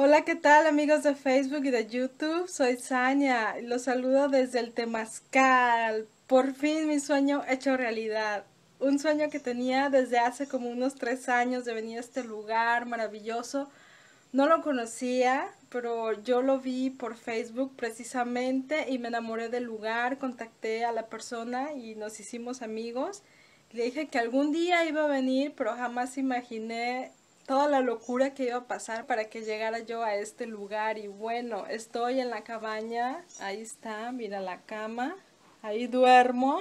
Hola, ¿qué tal amigos de Facebook y de YouTube? Soy Sania. Los saludo desde el Temazcal. Por fin mi sueño hecho realidad. Un sueño que tenía desde hace como unos tres años de venir a este lugar maravilloso. No lo conocía, pero yo lo vi por Facebook precisamente y me enamoré del lugar, contacté a la persona y nos hicimos amigos. Le dije que algún día iba a venir, pero jamás imaginé toda la locura que iba a pasar para que llegara yo a este lugar. Y bueno, estoy en la cabaña, ahí está, mira la cama, ahí duermo.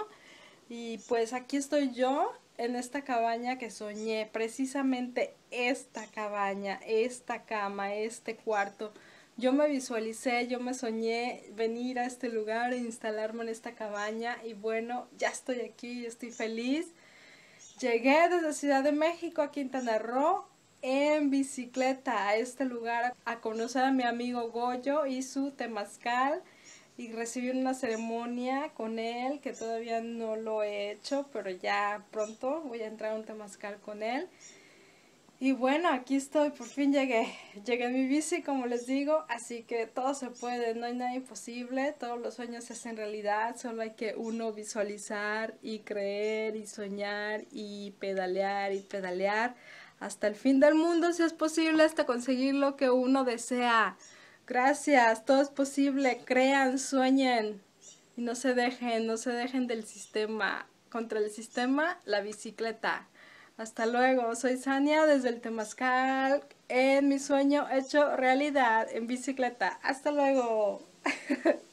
Y pues aquí estoy yo en esta cabaña que soñé, precisamente esta cabaña, esta cama, este cuarto. Yo me visualicé, yo me soñé venir a este lugar e instalarme en esta cabaña y bueno, ya estoy aquí, estoy feliz. Llegué desde Ciudad de México a Quintana Roo en bicicleta a este lugar a conocer a mi amigo Goyo y su temazcal y recibí una ceremonia con él que todavía no lo he hecho, pero ya pronto voy a entrar a un temazcal con él. Y bueno, aquí estoy, por fin llegué. Llegué a mi bici, como les digo, así que todo se puede, no hay nada imposible, todos los sueños se hacen realidad, solo hay que uno visualizar y creer y soñar y pedalear y pedalear hasta el fin del mundo, si es posible, hasta conseguir lo que uno desea. Gracias, todo es posible, crean, sueñen y no se dejen, no se dejen del sistema. Contra el sistema, la bicicleta. Hasta luego, soy Sania desde el Temazcal en mi sueño hecho realidad en bicicleta. Hasta luego.